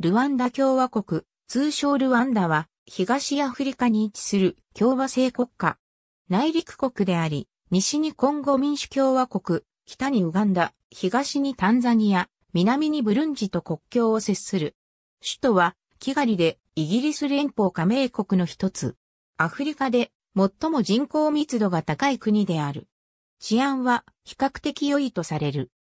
ルワンダ共和国、通称ルワンダは、東アフリカに位置する共和制国家。内陸国であり、西にコンゴ民主共和国、北にウガンダ、東にタンザニア、南にブルンジと国境を接する。首都は、キガリで、イギリス連邦加盟国の一つ。アフリカで、最も人口密度が高い国である。治安は、比較的良いとされる。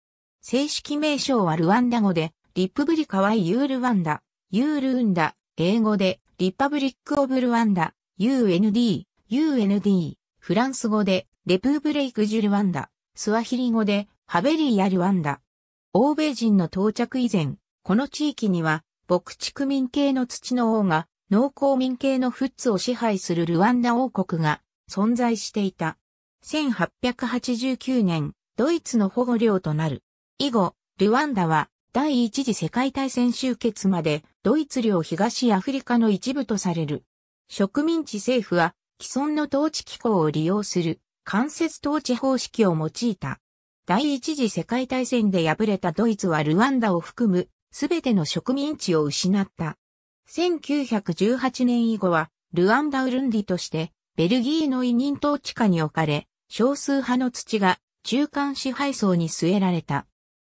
正式名称はルワンダ語で、リップブリカワイユールワンダ、ユールウンダ、英語で、リパブリック・オブ・ルワンダ、UND、UND、フランス語で、レプーブレイク・ジュ・ルワンダ、スワヒリ語で、ハベリー・ヤ・ルワンダ。欧米人の到着以前、この地域には、牧畜民系の土の王が、農耕民系のフッツを支配するルワンダ王国が存在していた。1889年、ドイツの保護領となる。以後、ルワンダは第一次世界大戦終結までドイツ領東アフリカの一部とされる。植民地政府は既存の統治機構を利用する間接統治方式を用いた。第一次世界大戦で敗れたドイツはルワンダを含むすべての植民地を失った。1918年以後はルワンダウルンディとしてベルギーの委任統治下に置かれ、少数派の土が中間支配層に据えられた。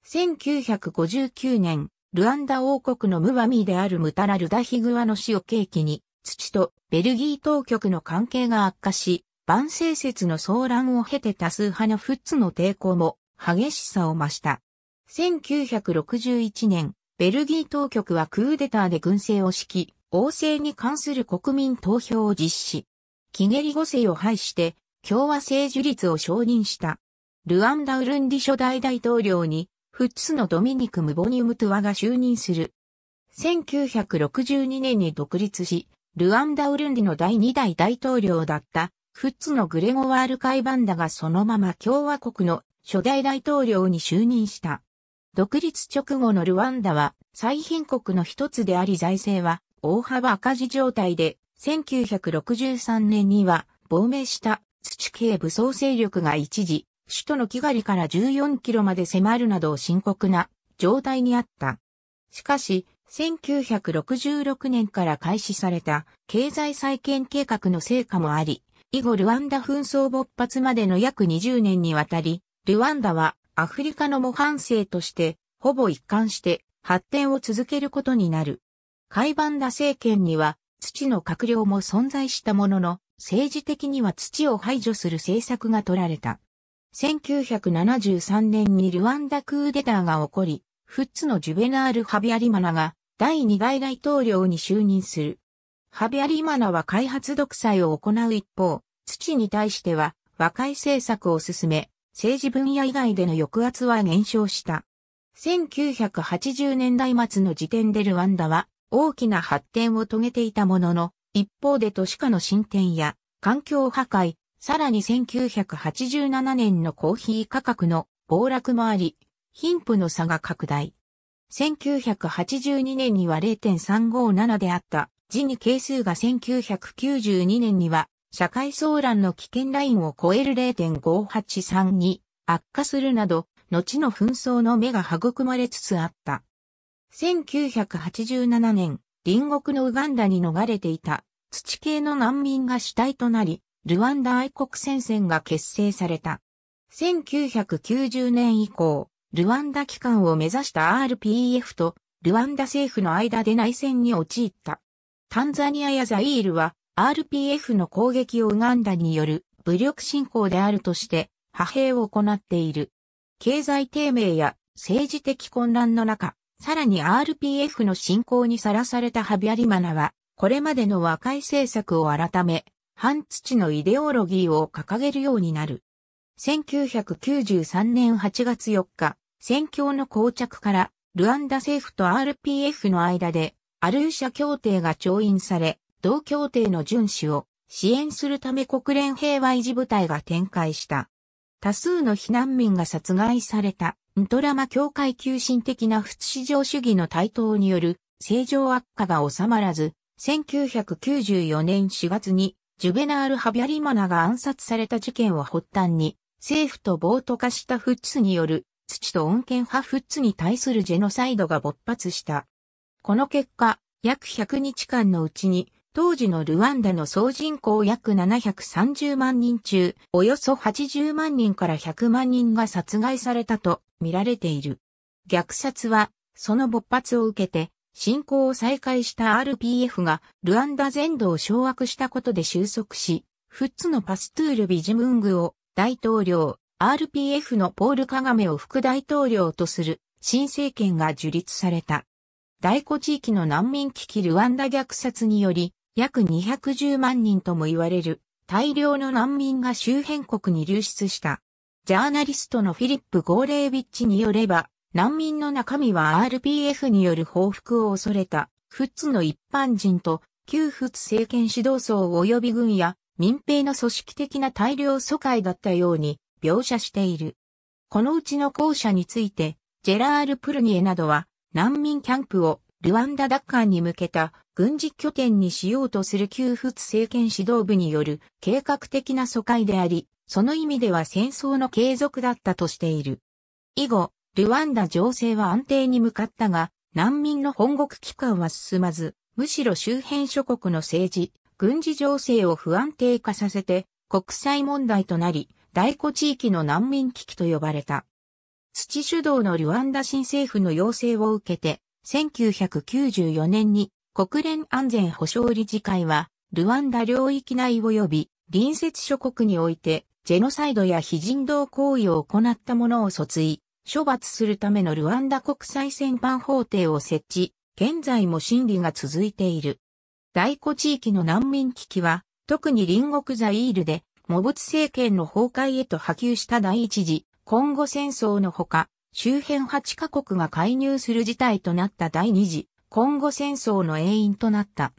1959年、ルアンダ王国のムバミーであるムタラルダヒグワの死を契機に、土とベルギー当局の関係が悪化し、万世説の騒乱を経て多数派のフッツの抵抗も激しさを増した。1961年、ベルギー当局はクーデターで軍政を敷き、王政に関する国民投票を実施。キゲリ五世を廃して、共和政樹立を承認した。ルアンダ・ウルンディ初代大統領にフッツのドミニク・ムボニウム・トゥワが就任する。1962年に独立し、ルアンダ・ウルンディの第2代大統領だったフッツのグレゴワール・カイバンダがそのまま共和国の初代大統領に就任した。独立直後のルワンダは最貧国の一つであり財政は大幅赤字状態で1963年には亡命した土系武装勢力が一時首都のキガリから14キロまで迫るなど深刻な状態にあった。しかし、1966年から開始された経済再建計画の成果もあり、以後ルワンダ紛争勃発までの約20年にわたり、ルワンダはアフリカの模範生として、ほぼ一貫して発展を続けることになる。カイバンダ政権には土の閣僚も存在したものの、政治的には土を排除する政策が取られた。1973年にルワンダクーデターが起こり、フッツのジュベナール・ハビアリマナが第2代大統領に就任する。ハビアリマナは開発独裁を行う一方、土に対しては和解政策を進め、政治分野以外での抑圧は減少した。1980年代末の時点でルワンダは大きな発展を遂げていたものの、一方で都市化の進展や環境破壊、さらに1987年のコーヒー価格の暴落もあり、貧富の差が拡大。1982年には0.357であったジに係数が1992年には社会騒乱の危険ラインを超える0.583に悪化するなど、後の紛争の目が育まれつつあった。1987年、隣国のウガンダに逃れていた土系の難民が主体となり、ルワンダ愛国戦線が結成された。1990年以降、ルワンダ機関を目指した RPF とルワンダ政府の間で内戦に陥った。タンザニアやザイールは RPF の攻撃をウガンダによる武力侵攻であるとして派兵を行っている。経済低迷や政治的混乱の中、さらに RPF の侵攻にさらされたハビアリマナは、これまでの和解政策を改め、反土のイデオロギーを掲げるようになる。1993年8月4日、戦況の膠着から、ルアンダ政府と RPF の間で、アルーシャ協定が調印され、同協定の遵守を支援するため国連平和維持部隊が展開した。多数の避難民が殺害された、ドトラマ教会急進的な不市場主義の台頭による、正常悪化が収まらず、1994年4月にジュベナール・ハビャリマナが暗殺された事件を発端に、政府と暴徒化したフッツによる、土と穏健派フッツに対するジェノサイドが勃発した。この結果、約100日間のうちに、当時のルワンダの総人口約730万人中、およそ80万人から100万人が殺害されたと見られている。虐殺は、その勃発を受けて、侵攻を再開した RPF がルアンダ全土を掌握したことで収束し、フッツのパストゥール・ビジムングを大統領、RPF のポール・カガメを副大統領とする新政権が樹立された。大古地域の難民危機ルワンダ虐殺により、約210万人とも言われる大量の難民が周辺国に流出した。ジャーナリストのフィリップ・ゴーレービッチによれば、難民の中身は RPF による報復を恐れた、フッツの一般人と、旧フッツ政権指導層及び軍や民兵の組織的な大量疎開だったように描写している。このうちの後者について、ジェラール・プルニエなどは難民キャンプをルワンダ奪還に向けた軍事拠点にしようとする旧フッツ政権指導部による計画的な疎開であり、その意味では戦争の継続だったとしている。以後、ルワンダ情勢は安定に向かったが、難民の本国帰還は進まず、むしろ周辺諸国の政治、軍事情勢を不安定化させて、国際問題となり、大古地域の難民危機と呼ばれた。土主導のルワンダ新政府の要請を受けて、1994年に国連安全保障理事会は、ルワンダ領域内及び隣接諸国において、ジェノサイドや非人道行為を行った者を訴追、処罰するためのルワンダ国際戦犯法廷を設置、現在も審理が続いている。大古地域の難民危機は、特に隣国ザイールで、モブツ政権の崩壊へと波及した第一次、コンゴ戦争のほか、周辺8カ国が介入する事態となった第二次、コンゴ戦争の永因となった。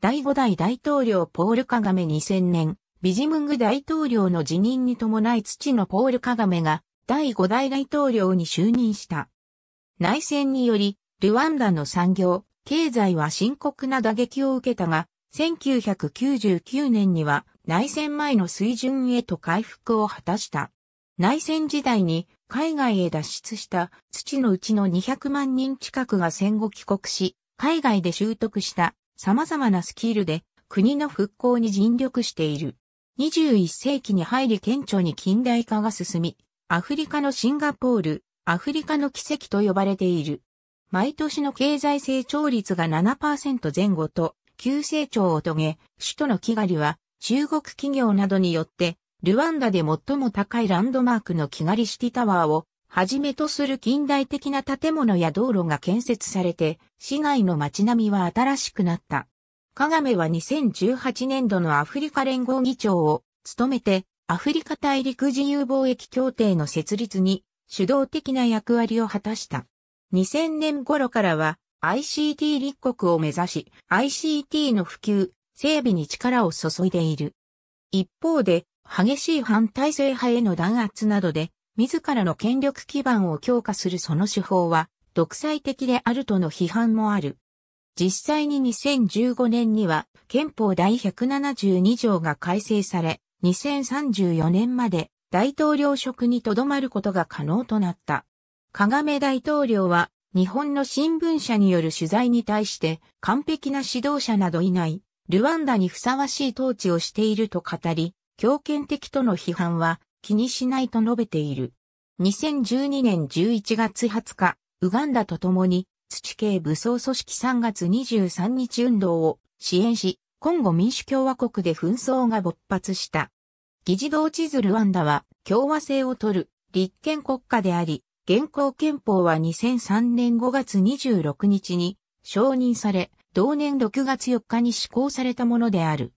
第五代大統領ポール・カガメ2000年、ビジムング大統領の辞任に伴い土のポール・カガメが第5代大統領に就任した。内戦により、ルワンダの産業、経済は深刻な打撃を受けたが、1999年には内戦前の水準へと回復を果たした。内戦時代に海外へ脱出した土のうちの200万人近くが戦後帰国し、海外で習得した様々なスキルで国の復興に尽力している。21世紀に入り顕著に近代化が進み、アフリカのシンガポール、アフリカの奇跡と呼ばれている。毎年の経済成長率が7%前後と急成長を遂げ、首都のキガリは中国企業などによってルワンダで最も高いランドマークのキガリシティタワーをはじめとする近代的な建物や道路が建設されて、市外の街並みは新しくなった。カガメは2018年度のアフリカ連合議長を務めてアフリカ大陸自由貿易協定の設立に主導的な役割を果たした。2000年頃からは ICT 立国を目指し、ICT の普及、整備に力を注いでいる。一方で、激しい反体制派への弾圧などで、自らの権力基盤を強化するその手法は、独裁的であるとの批判もある。実際に2015年には、憲法第172条が改正され、2034年まで大統領職にとどまることが可能となった。鏡大統領は日本の新聞社による取材に対して完璧な指導者などいない、ルワンダにふさわしい統治をしていると語り、強権的との批判は気にしないと述べている。2012年11月20日、ウガンダと共に土系武装組織3月23日運動を支援し、コンゴ民主共和国で紛争が勃発した。議事堂地図ルワンダは共和制を取る立憲国家であり、現行憲法は2003年5月26日に承認され、同年6月4日に施行されたものである。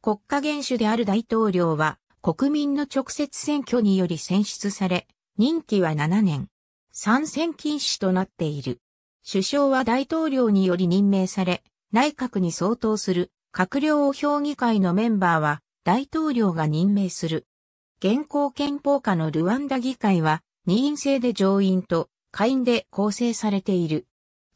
国家元首である大統領は国民の直接選挙により選出され、任期は7年。参戦禁止となっている。首相は大統領により任命され、内閣に相当する閣僚評議会のメンバーは大統領が任命する。現行憲法下のルワンダ議会は任院制で上院と下院で構成されている。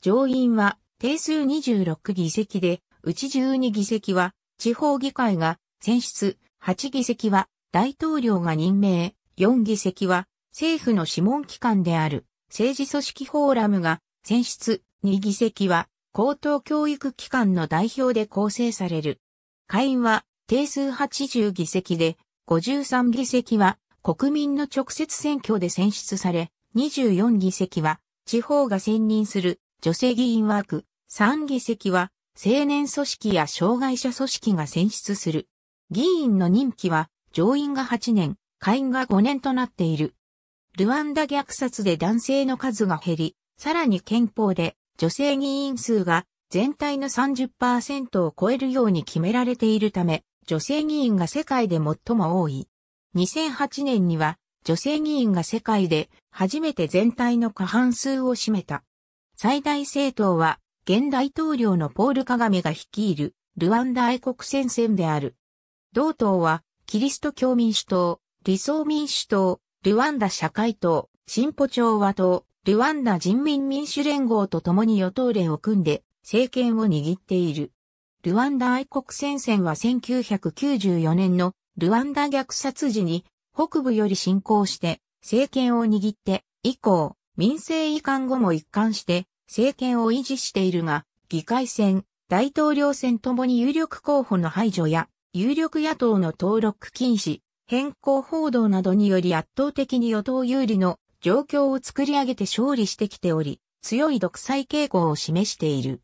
上院は定数26議席で、うち12議席は地方議会が選出、8議席は大統領が任命、4議席は政府の諮問機関である政治組織フォーラムが選出、2議席は高等教育機関の代表で構成される。下院は定数80議席で、53議席は国民の直接選挙で選出され、24議席は地方が選任する女性議員枠、3議席は青年組織や障害者組織が選出する。議員の任期は上院が8年、下院が5年となっている。ルワンダ虐殺で男性の数が減り、さらに憲法で女性議員数が全体の30%を超えるように決められているため、女性議員が世界で最も多い。2008年には女性議員が世界で初めて全体の過半数を占めた。最大政党は現大統領のポール・カガメが率いるルワンダ愛国戦線である。同党はキリスト教民主党、理想民主党、ルワンダ社会党、進歩調和党、ルワンダ人民民主連合と共に与党連を組んで政権を握っている。ルワンダ愛国戦線は1994年のルワンダ虐殺時に北部より侵攻して政権を握って以降民政移管後も一貫して政権を維持しているが議会選、大統領選ともに有力候補の排除や有力野党の登録禁止、変更報道などにより圧倒的に与党有利の状況を作り上げて勝利してきており、強い独裁傾向を示している。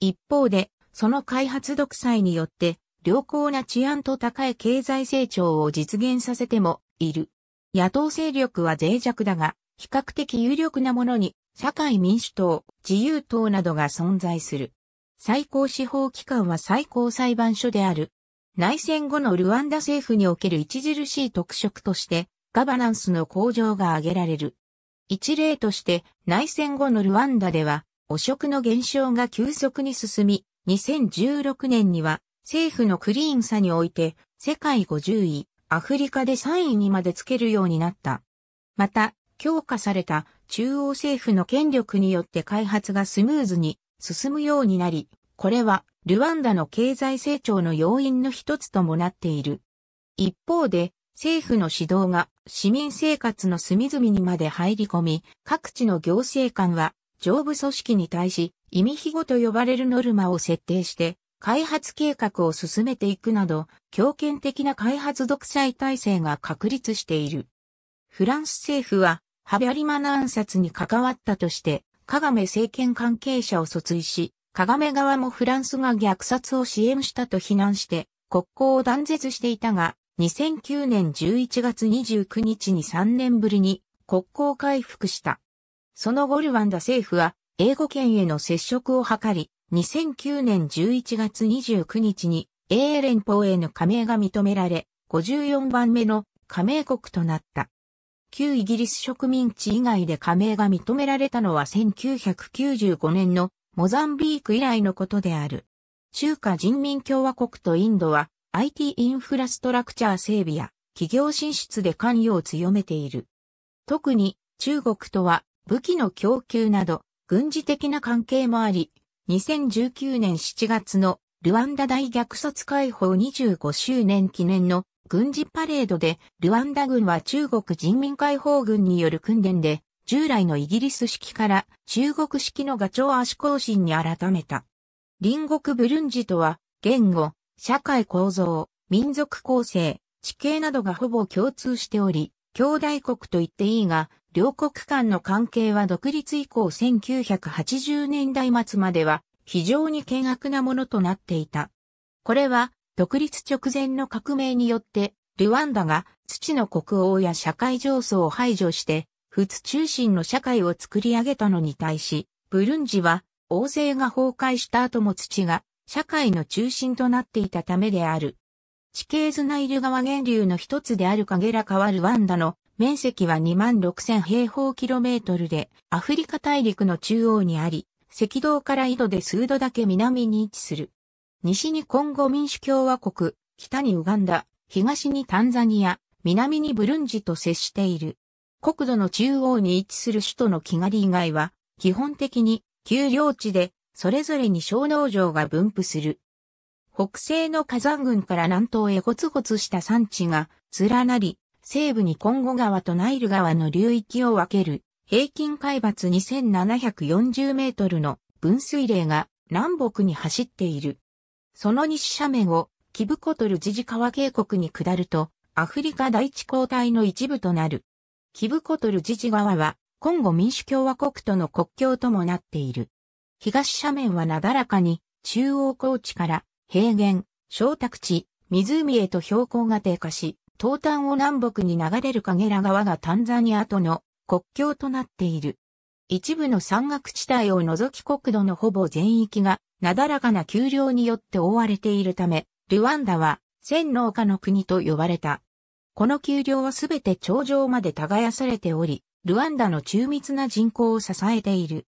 一方で、その開発独裁によって、良好な治安と高い経済成長を実現させてもいる。野党勢力は脆弱だが、比較的有力なものに、社会民主党、自由党などが存在する。最高司法機関は最高裁判所である。内戦後のルワンダ政府における著しい特色として、ガバナンスの向上が挙げられる。一例として内戦後のルワンダでは汚職の減少が急速に進み、2016年には政府のクリーンさにおいて世界50位、アフリカで3位にまでつけるようになった。また、強化された中央政府の権力によって開発がスムーズに進むようになり、これはルワンダの経済成長の要因の一つともなっている。一方で、政府の指導が市民生活の隅々にまで入り込み、各地の行政官は上部組織に対し、意味庇語と呼ばれるノルマを設定して、開発計画を進めていくなど、強権的な開発独裁体制が確立している。フランス政府は、ハビャリマナ暗殺に関わったとして、カガメ政権関係者を訴追し、カガメ側もフランスが虐殺を支援したと非難して、国交を断絶していたが、2009年11月29日に3年ぶりに国交回復した。その後ルワンダ政府は英語圏への接触を図り、2009年11月29日に英連邦への加盟が認められ、54番目の加盟国となった。旧イギリス植民地以外で加盟が認められたのは1995年のモザンビーク以来のことである。中華人民共和国とインドは IT インフラストラクチャー整備や企業進出で関与を強めている。特に中国とは武器の供給など軍事的な関係もあり、2019年7月のルワンダ大虐殺解放25周年記念の軍事パレードで、ルワンダ軍は中国人民解放軍による訓練で、従来のイギリス式から中国式のガチョウ足行進に改めた。隣国ブルンジとは、言語、社会構造、民族構成、地形などがほぼ共通しており、兄弟国と言っていいが、両国間の関係は独立以降1980年代末までは非常に険悪なものとなっていた。これは独立直前の革命によってルワンダが土の国王や社会上層を排除して仏中心の社会を作り上げたのに対し、ブルンジは王政が崩壊した後も土が社会の中心となっていたためである。地形図ナイル川源流の一つであるカゲラ川ルワンダの面積は26,000平方キロメートルでアフリカ大陸の中央にあり、赤道から井戸で数度だけ南に位置する。西にコンゴ民主共和国、北にウガンダ、東にタンザニア、南にブルンジと接している。国土の中央に位置する首都のキガリ以外は、基本的に丘陵地でそれぞれに小農場が分布する。北西の火山群から南東へゴツゴツした山地が連なり、西部にコンゴ川とナイル川の流域を分ける平均海抜2740メートルの分水嶺が南北に走っている。その西斜面をキブコトルジジ川渓谷に下るとアフリカ第一交代の一部となる。キブコトルジジ川はコンゴ民主共和国との国境ともなっている。東斜面はなだらかに、中央高地から平原、昇宅地、湖へと標高が低下し、東端を南北に流れるカゲラ川がタンザニアとの国境となっている。一部の山岳地帯を除き国土のほぼ全域がなだらかな丘陵によって覆われているため、ルワンダは千農家の国と呼ばれた。この丘陵はすべて頂上まで耕されており、ルワンダの中密な人口を支えている。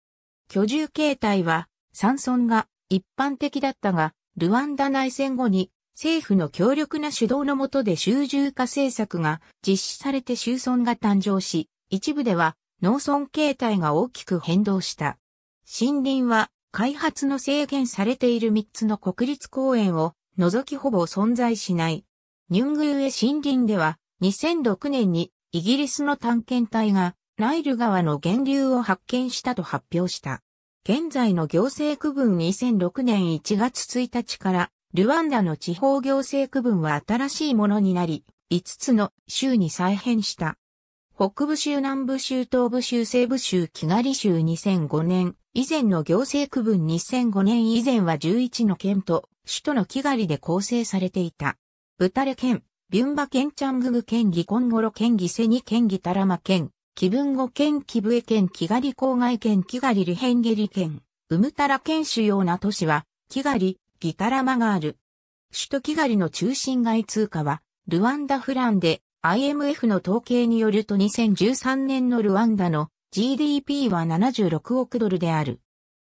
居住形態は山村が一般的だったが、ルワンダ内戦後に政府の強力な主導のもとで集中化政策が実施されて集村が誕生し、一部では農村形態が大きく変動した。森林は開発の制限されている3つの国立公園を除きほぼ存在しない。ニュングウェ森林では2006年にイギリスの探検隊がナイル川の源流を発見したと発表した。現在の行政区分2006年1月1日から、ルワンダの地方行政区分は新しいものになり、5つの州に再編した。北部州南部州東部州西部州キガリ州2005年、以前の行政区分2005年以前は11の県と、首都のキガリで構成されていた。ブタレ県、ビュンバ県チャンググ県議コンゴロ県議セニ県議タラマ県、気分ゴ県気ブエ県気狩り郊外県気狩りリヘンゲリ県、ウムタラ県主要な都市は、気狩り、ギタラマがある。首都気狩りの中心街通貨は、ルワンダフランで、IMF の統計によると2013年のルワンダの GDP は76億ドルである。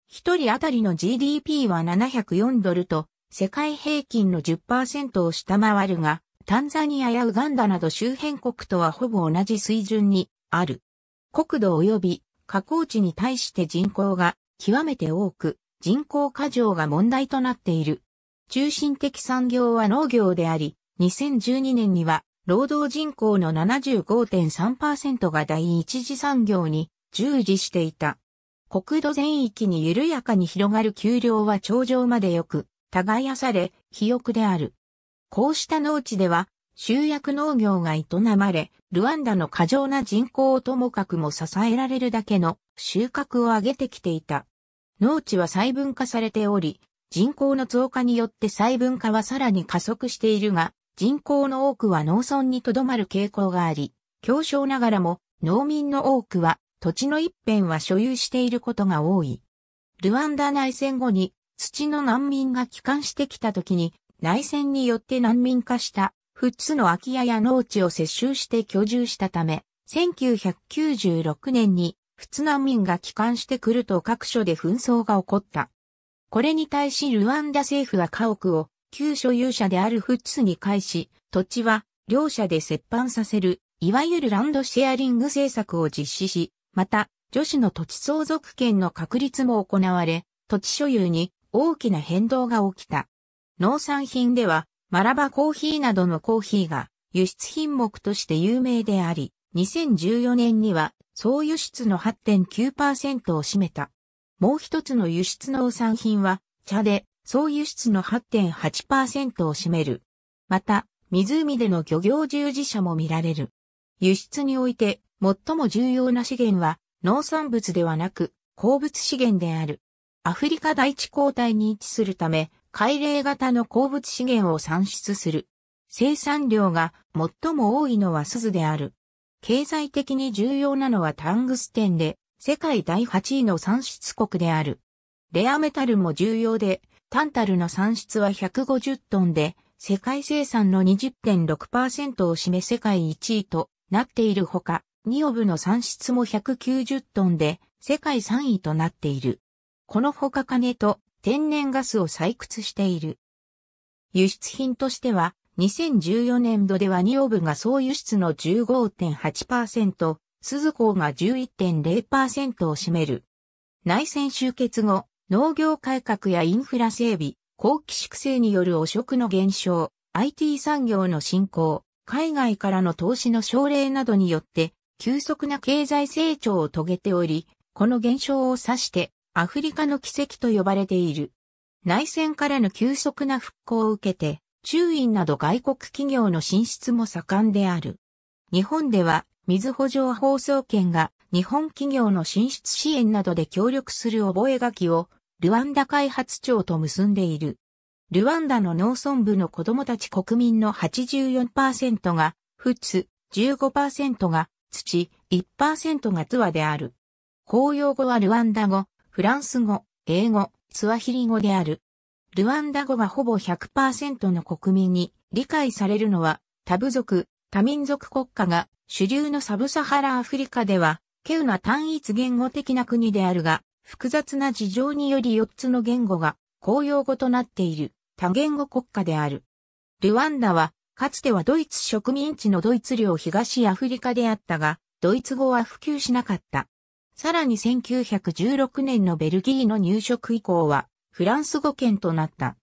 一人当たりの GDP は704ドルと、世界平均の10%を下回るが、タンザニアやウガンダなど周辺国とはほぼ同じ水準にある。国土及び加工地に対して人口が極めて多く、人口過剰が問題となっている。中心的産業は農業であり、2012年には労働人口の75.3%が第一次産業に従事していた。国土全域に緩やかに広がる丘陵は頂上までよく、耕され、肥沃である。こうした農地では、集約農業が営まれ、ルワンダの過剰な人口をともかくも支えられるだけの収穫を上げてきていた。農地は細分化されており、人口の増加によって細分化はさらに加速しているが、人口の多くは農村にとどまる傾向があり、強小ながらも農民の多くは土地の一辺は所有していることが多い。ルワンダ内戦後に土の難民が帰還してきた時に内戦によって難民化した富津の空き家や農地を接収して居住したため、1996年に富津難民が帰還してくると各所で紛争が起こった。これに対しルワンダ政府は家屋を旧所有者であるッツに返し、土地は両者で折半させる、いわゆるランドシェアリング政策を実施し、また、女子の土地相続権の確立も行われ、土地所有に大きな変動が起きた。農産品ではマラバコーヒーなどのコーヒーが輸出品目として有名であり、2014年には総輸出の8.9%を占めた。もう一つの輸出農産品は茶で総輸出の8.8%を占める。また、湖での漁業従事者も見られる。輸出において最も重要な資源は農産物ではなく鉱物資源である。アフリカ大地交代に位置するため、海嶺型の鉱物資源を産出する。生産量が最も多いのは鈴である。経済的に重要なのはタングステンで、世界第8位の産出国である。レアメタルも重要で、タンタルの産出は150トンで、世界生産の20.6%を占め世界1位となっているほか、ニオブの産出も190トンで、世界3位となっている。このほか金と天然ガスを採掘している。輸出品としては、2014年度ではニオブが総輸出の15.8%、鈴子が11.0%を占める。内戦終結後、農業改革やインフラ整備、高期粛清による汚職の減少、IT 産業の振興、海外からの投資の奨励などによって、急速な経済成長を遂げており、この現象を指して、アフリカの奇跡と呼ばれている。内戦からの急速な復興を受けて、中印など外国企業の進出も盛んである。日本では、水補助放送権が日本企業の進出支援などで協力する覚書をルワンダ開発庁と結んでいる。ルワンダの農村部の子供たち国民の84%が、仏、15%が土、1%がツワである。公用語はルワンダ語、フランス語、英語、スワヒリ語である。ルワンダ語がほぼ100%の国民に理解されるのは、多部族、多民族国家が主流のサブサハラアフリカでは、稀有な単一言語的な国であるが、複雑な事情により4つの言語が公用語となっている多言語国家である。ルワンダは、かつてはドイツ植民地のドイツ領東アフリカであったが、ドイツ語は普及しなかった。さらに1916年のベルギーの入植以降は、フランス語圏となった。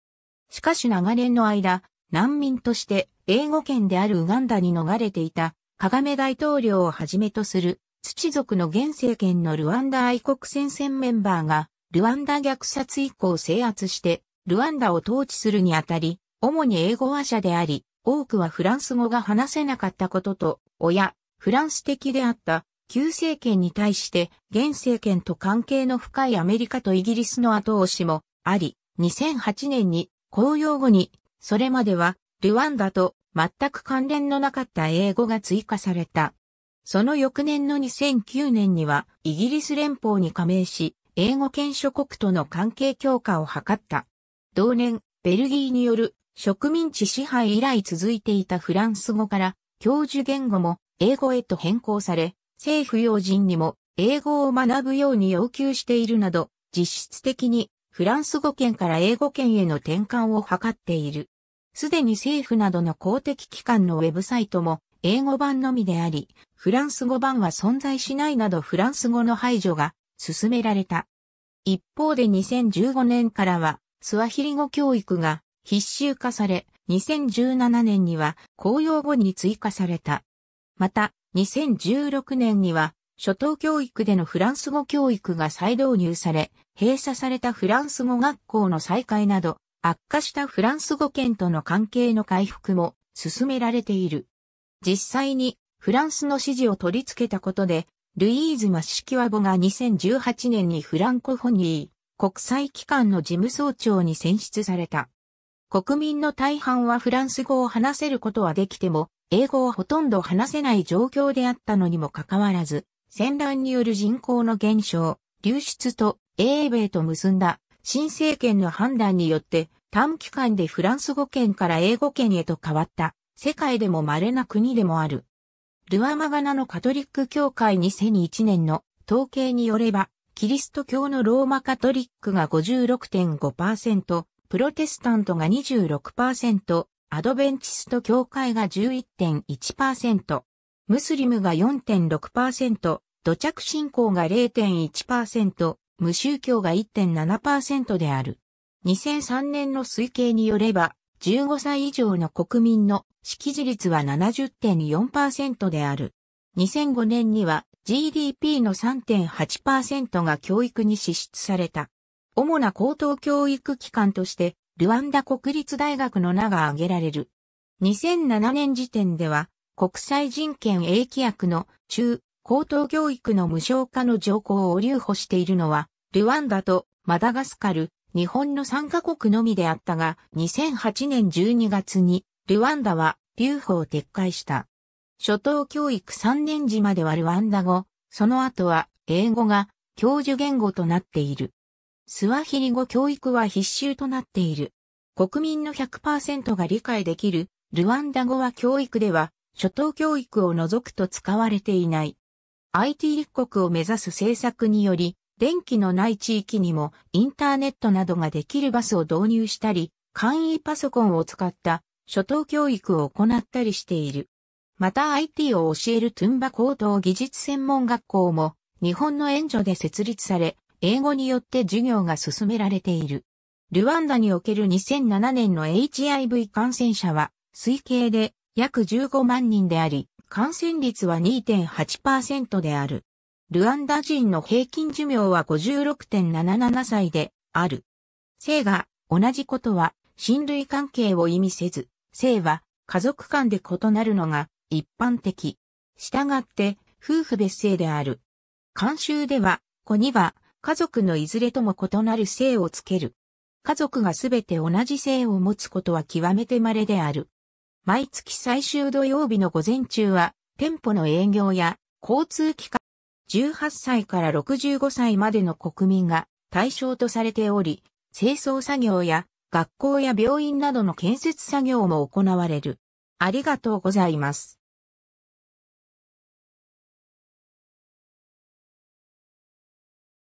しかし長年の間、難民として英語圏であるウガンダに逃れていた、カガメ大統領をはじめとする、土族の現政権のルワンダ愛国戦線メンバーが、ルワンダ虐殺以降制圧して、ルワンダを統治するにあたり、主に英語話者であり、多くはフランス語が話せなかったことと、親、フランス的であった旧政権に対して現政権と関係の深いアメリカとイギリスの後押しもあり、2008年に公用語に、それまではルワンダと全く関連のなかった英語が追加された。その翌年の2009年にはイギリス連邦に加盟し、英語圏諸国との関係強化を図った。同年、ベルギーによる植民地支配以来続いていたフランス語から教授言語も英語へと変更され、政府要人にも英語を学ぶように要求しているなど、実質的にフランス語圏から英語圏への転換を図っている。すでに政府などの公的機関のウェブサイトも英語版のみであり、フランス語版は存在しないなどフランス語の排除が進められた。一方で2015年からはスワヒリ語教育が必修化され、2017年には公用語に追加された。また、2016年には、初等教育でのフランス語教育が再導入され、閉鎖されたフランス語学校の再開など、悪化したフランス語圏との関係の回復も進められている。実際にフランスの支持を取り付けたことで、ルイーズ・マシキワボが2018年にフランコフォニー国際機関の事務総長に選出された。国民の大半はフランス語を話せることはできても、英語をほとんど話せない状況であったのにもかかわらず、戦乱による人口の減少、流出と英米と結んだ新政権の判断によって短期間でフランス語圏から英語圏へと変わった世界でも稀な国でもある。ルアマガナのカトリック教会2001年の統計によれば、キリスト教のローマカトリックが56.5%、プロテスタントが26%、アドベンチスト教会が11.1%、ムスリムが4.6%、土着信仰が0.1%、無宗教が1.7%である。2003年の推計によれば、15歳以上の国民の識字率は70.4%である。2005年には GDP の3.8%が教育に支出された。主な高等教育機関としてルワンダ国立大学の名が挙げられる。2007年時点では、国際人権英規約の中、高等教育の無償化の条項を留保しているのは、ルワンダとマダガスカル、日本の3カ国のみであったが、2008年12月に、ルワンダは留保を撤回した。初等教育3年時まではルワンダ語、その後は英語が教授言語となっている。スワヒリ語教育は必修となっている。国民の100%が理解できる、ルワンダ語は教育では、初等教育を除くと使われていない。IT 立国を目指す政策により、電気のない地域にもインターネットなどができるバスを導入したり、簡易パソコンを使った初等教育を行ったりしている。また IT を教えるトゥンバ高等技術専門学校も日本の援助で設立され、英語によって授業が進められている。ルワンダにおける2007年の HIV 感染者は、推計で約15万人であり、感染率は2.8%である。ルワンダ人の平均寿命は56.77歳である。性が同じことは親類関係を意味せず、性は家族間で異なるのが一般的。したがって夫婦別姓である。慣習では、子には家族のいずれとも異なる姓をつける。家族がすべて同じ姓を持つことは極めて稀である。毎月最終土曜日の午前中は、店舗の営業や交通機関、18歳から65歳までの国民が対象とされており、清掃作業や学校や病院などの建設作業も行われる。ありがとうございます。